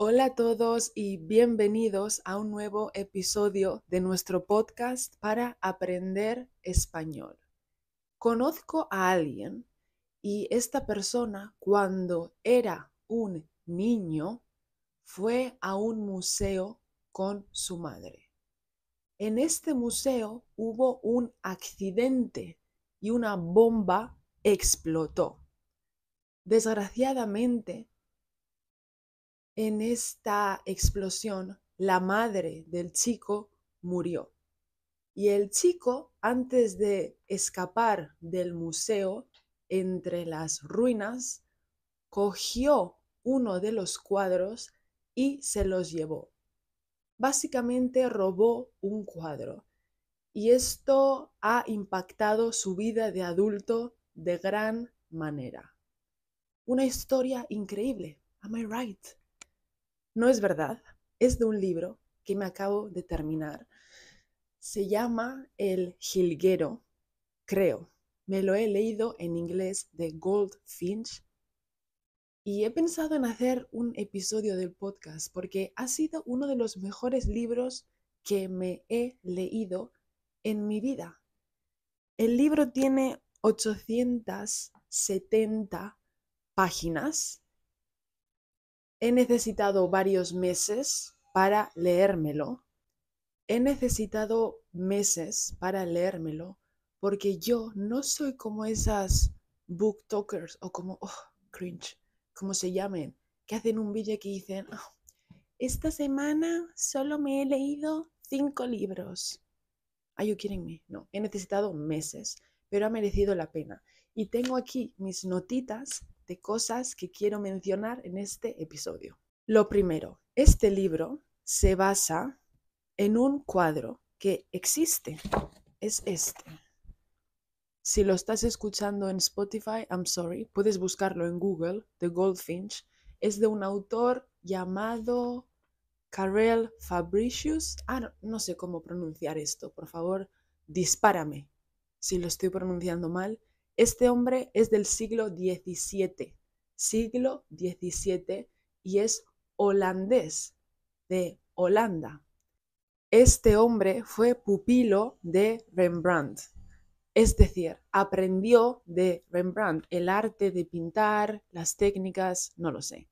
Hola a todos y bienvenidos a un nuevo episodio de nuestro podcast para aprender español. Conozco a alguien y esta persona cuando era un niño fue a un museo con su madre. En este museo hubo un accidente y una bomba explotó. Desgraciadamente, en esta explosión, la madre del chico murió. Y el chico, antes de escapar del museo, entre las ruinas, cogió uno de los cuadros y se los llevó. Básicamente robó un cuadro. Y esto ha impactado su vida de adulto de gran manera. Una historia increíble. Am I right? No es verdad, es de un libro que me acabo de terminar. Se llama El Jilguero, creo. Me lo he leído en inglés de Goldfinch y he pensado en hacer un episodio del podcast porque ha sido uno de los mejores libros que me he leído en mi vida. El libro tiene 870 páginas He necesitado varios meses para leérmelo. He necesitado meses para leérmelo porque yo no soy como esas book talkers o como, oh, cringe, como se llamen, que hacen un vídeo que dicen, oh, esta semana solo me he leído cinco libros. Are ah, you kidding me? No, he necesitado meses, pero ha merecido la pena. Y tengo aquí mis notitas de cosas que quiero mencionar en este episodio. Lo primero, este libro se basa en un cuadro que existe. Es este. Si lo estás escuchando en Spotify, I'm sorry, puedes buscarlo en Google, The Goldfinch. Es de un autor llamado Karel Fabricius. Ah, no sé cómo pronunciar esto, por favor, dispárame si lo estoy pronunciando mal este hombre es del siglo XVII, siglo XVII, y es holandés, de Holanda. Este hombre fue pupilo de Rembrandt, es decir, aprendió de Rembrandt el arte de pintar, las técnicas, no lo sé.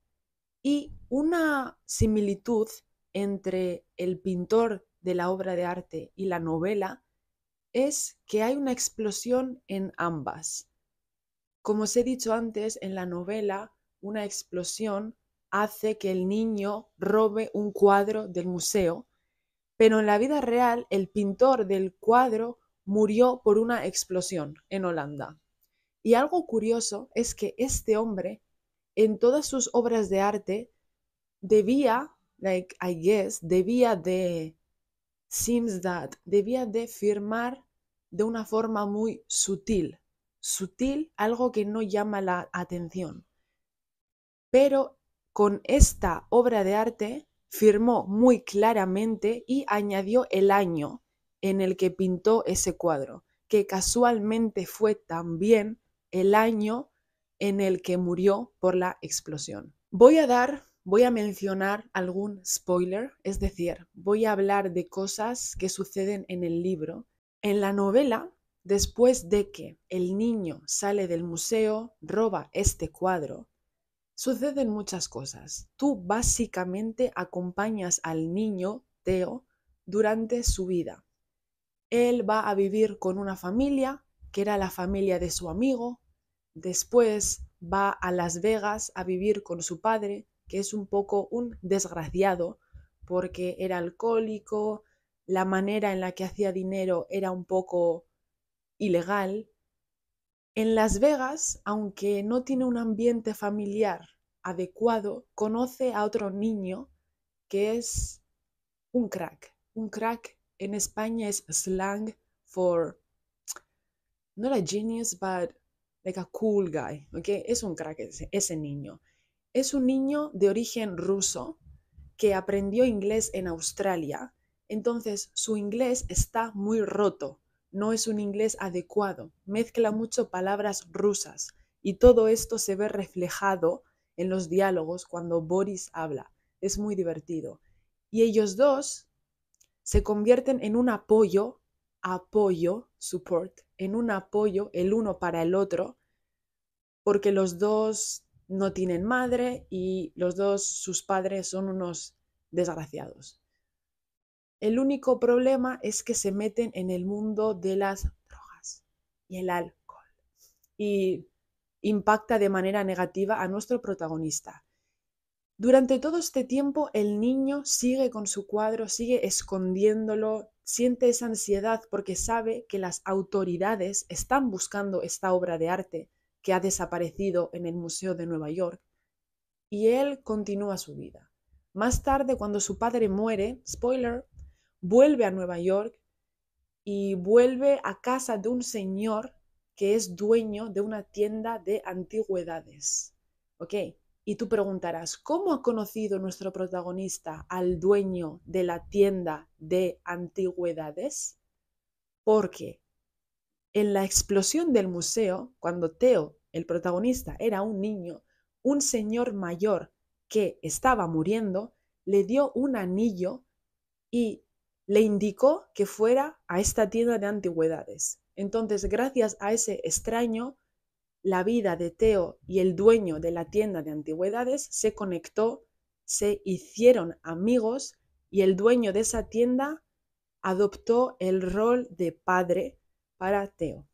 Y una similitud entre el pintor de la obra de arte y la novela es que hay una explosión en ambas. Como os he dicho antes, en la novela, una explosión hace que el niño robe un cuadro del museo, pero en la vida real el pintor del cuadro murió por una explosión en Holanda. Y algo curioso es que este hombre, en todas sus obras de arte, debía, like, I guess, debía de that debía de firmar de una forma muy sutil, sutil, algo que no llama la atención. Pero con esta obra de arte firmó muy claramente y añadió el año en el que pintó ese cuadro, que casualmente fue también el año en el que murió por la explosión. Voy a dar Voy a mencionar algún spoiler, es decir, voy a hablar de cosas que suceden en el libro. En la novela, después de que el niño sale del museo, roba este cuadro, suceden muchas cosas. Tú básicamente acompañas al niño, Teo, durante su vida. Él va a vivir con una familia, que era la familia de su amigo. Después va a Las Vegas a vivir con su padre, que es un poco un desgraciado porque era alcohólico, la manera en la que hacía dinero era un poco ilegal. En Las Vegas, aunque no tiene un ambiente familiar adecuado, conoce a otro niño que es un crack. Un crack en España es slang for not a genius, but like a cool guy, okay Es un crack ese niño es un niño de origen ruso que aprendió inglés en Australia. Entonces su inglés está muy roto, no es un inglés adecuado, mezcla mucho palabras rusas y todo esto se ve reflejado en los diálogos cuando Boris habla. Es muy divertido. Y ellos dos se convierten en un apoyo, apoyo, support, en un apoyo el uno para el otro, porque los dos no tienen madre y los dos, sus padres, son unos desgraciados. El único problema es que se meten en el mundo de las drogas y el alcohol y impacta de manera negativa a nuestro protagonista. Durante todo este tiempo el niño sigue con su cuadro, sigue escondiéndolo, siente esa ansiedad porque sabe que las autoridades están buscando esta obra de arte que ha desaparecido en el Museo de Nueva York, y él continúa su vida. Más tarde, cuando su padre muere, spoiler, vuelve a Nueva York y vuelve a casa de un señor que es dueño de una tienda de antigüedades. ¿Ok? Y tú preguntarás, ¿cómo ha conocido nuestro protagonista al dueño de la tienda de antigüedades? Porque en la explosión del museo, cuando Teo, el protagonista, era un niño, un señor mayor que estaba muriendo le dio un anillo y le indicó que fuera a esta tienda de antigüedades. Entonces, gracias a ese extraño, la vida de Teo y el dueño de la tienda de antigüedades se conectó, se hicieron amigos y el dueño de esa tienda adoptó el rol de padre para Teo.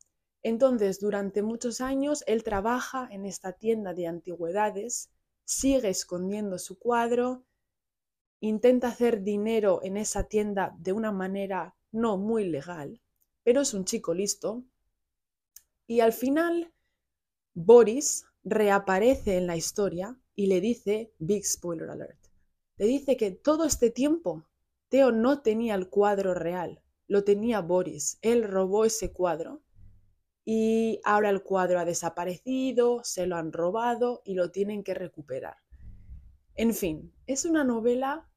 Entonces, durante muchos años, él trabaja en esta tienda de antigüedades, sigue escondiendo su cuadro, intenta hacer dinero en esa tienda de una manera no muy legal, pero es un chico listo. Y al final, Boris reaparece en la historia y le dice, big spoiler alert, le dice que todo este tiempo Teo no tenía el cuadro real, lo tenía Boris. Él robó ese cuadro y ahora el cuadro ha desaparecido, se lo han robado y lo tienen que recuperar. En fin, es una novela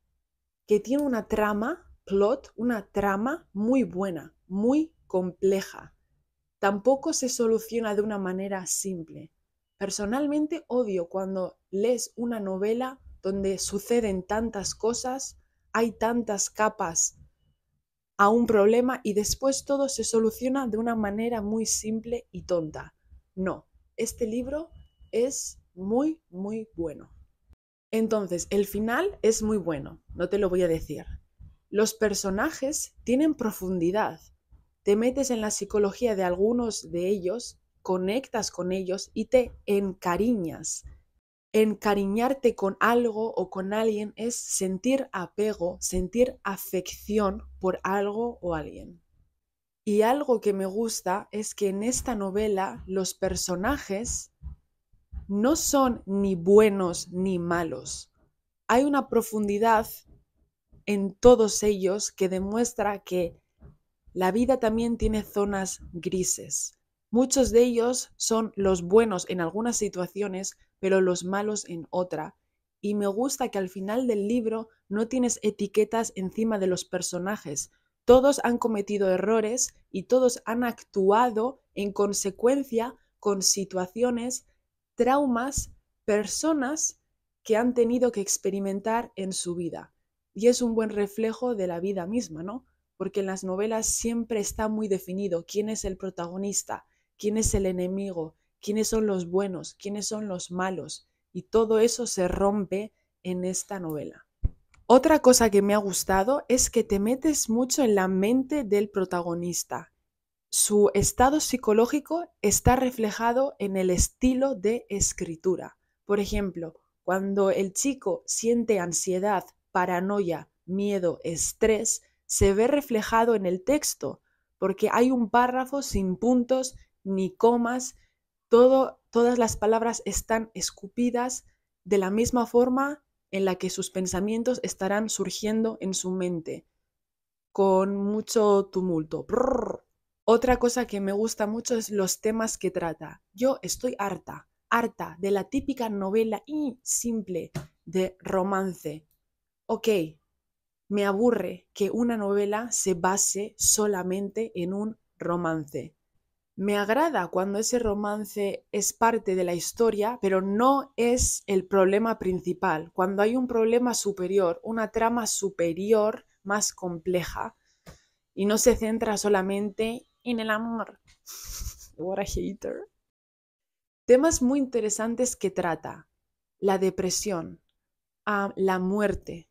que tiene una trama, plot, una trama muy buena, muy compleja. Tampoco se soluciona de una manera simple. Personalmente odio cuando lees una novela donde suceden tantas cosas, hay tantas capas a un problema y después todo se soluciona de una manera muy simple y tonta. No, este libro es muy, muy bueno. Entonces, el final es muy bueno, no te lo voy a decir. Los personajes tienen profundidad. Te metes en la psicología de algunos de ellos, conectas con ellos y te encariñas encariñarte con algo o con alguien es sentir apego, sentir afección por algo o alguien. Y algo que me gusta es que en esta novela los personajes no son ni buenos ni malos. Hay una profundidad en todos ellos que demuestra que la vida también tiene zonas grises. Muchos de ellos son los buenos en algunas situaciones, pero los malos en otra. Y me gusta que al final del libro no tienes etiquetas encima de los personajes. Todos han cometido errores y todos han actuado en consecuencia con situaciones, traumas, personas que han tenido que experimentar en su vida. Y es un buen reflejo de la vida misma, ¿no? Porque en las novelas siempre está muy definido quién es el protagonista, quién es el enemigo, quiénes son los buenos, quiénes son los malos. Y todo eso se rompe en esta novela. Otra cosa que me ha gustado es que te metes mucho en la mente del protagonista. Su estado psicológico está reflejado en el estilo de escritura. Por ejemplo, cuando el chico siente ansiedad, paranoia, miedo, estrés, se ve reflejado en el texto, porque hay un párrafo sin puntos ni comas, todas las palabras están escupidas de la misma forma en la que sus pensamientos estarán surgiendo en su mente, con mucho tumulto. Otra cosa que me gusta mucho es los temas que trata. Yo estoy harta, harta de la típica novela simple de romance. Ok, me aburre que una novela se base solamente en un romance. Me agrada cuando ese romance es parte de la historia, pero no es el problema principal, cuando hay un problema superior, una trama superior más compleja y no se centra solamente en el amor. hater. Temas muy interesantes que trata. La depresión, ah, la muerte,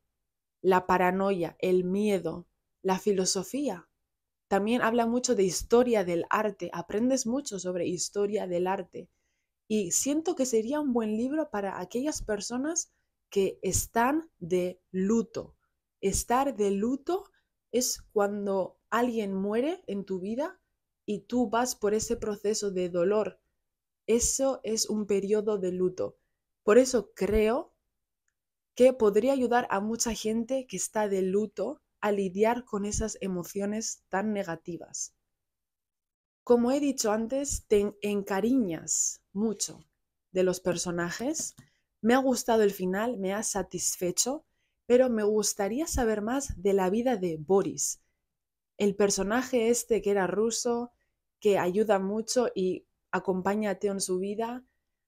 la paranoia, el miedo, la filosofía, también habla mucho de historia del arte, aprendes mucho sobre historia del arte. Y siento que sería un buen libro para aquellas personas que están de luto. Estar de luto es cuando alguien muere en tu vida y tú vas por ese proceso de dolor. Eso es un periodo de luto. Por eso creo que podría ayudar a mucha gente que está de luto lidiar con esas emociones tan negativas. Como he dicho antes, te encariñas mucho de los personajes. Me ha gustado el final, me ha satisfecho, pero me gustaría saber más de la vida de Boris, el personaje este que era ruso, que ayuda mucho y acompaña a Teo en su vida,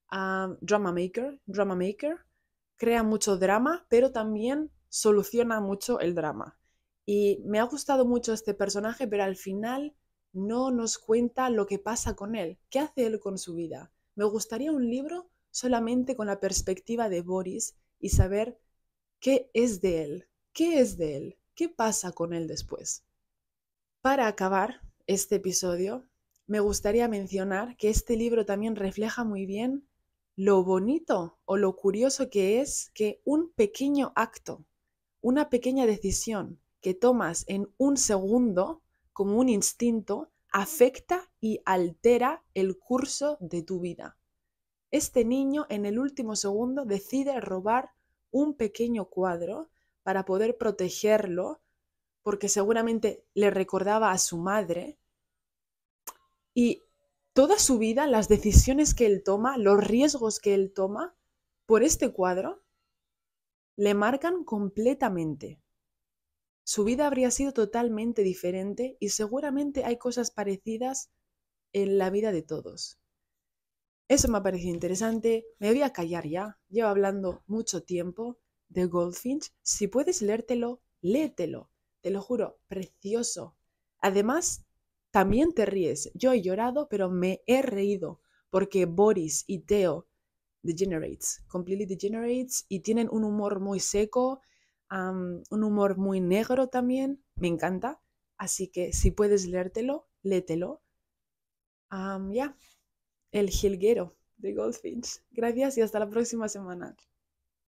a drama maker, drama maker, crea mucho drama, pero también soluciona mucho el drama. Y me ha gustado mucho este personaje, pero al final no nos cuenta lo que pasa con él, qué hace él con su vida. Me gustaría un libro solamente con la perspectiva de Boris y saber qué es de él, qué es de él, qué pasa con él después. Para acabar este episodio, me gustaría mencionar que este libro también refleja muy bien lo bonito o lo curioso que es que un pequeño acto, una pequeña decisión, que tomas en un segundo como un instinto afecta y altera el curso de tu vida. Este niño en el último segundo decide robar un pequeño cuadro para poder protegerlo, porque seguramente le recordaba a su madre. Y toda su vida, las decisiones que él toma, los riesgos que él toma por este cuadro, le marcan completamente su vida habría sido totalmente diferente y seguramente hay cosas parecidas en la vida de todos. Eso me ha parecido interesante. Me voy a callar ya. Llevo hablando mucho tiempo de Goldfinch. Si puedes lértelo, léetelo. Te lo juro, precioso. Además, también te ríes. Yo he llorado, pero me he reído porque Boris y Theo degenerates, completely degenerates y tienen un humor muy seco un humor muy negro también, me encanta. Así que si puedes leértelo, lételo. ya, El jilguero de Goldfinch. Gracias y hasta la próxima semana.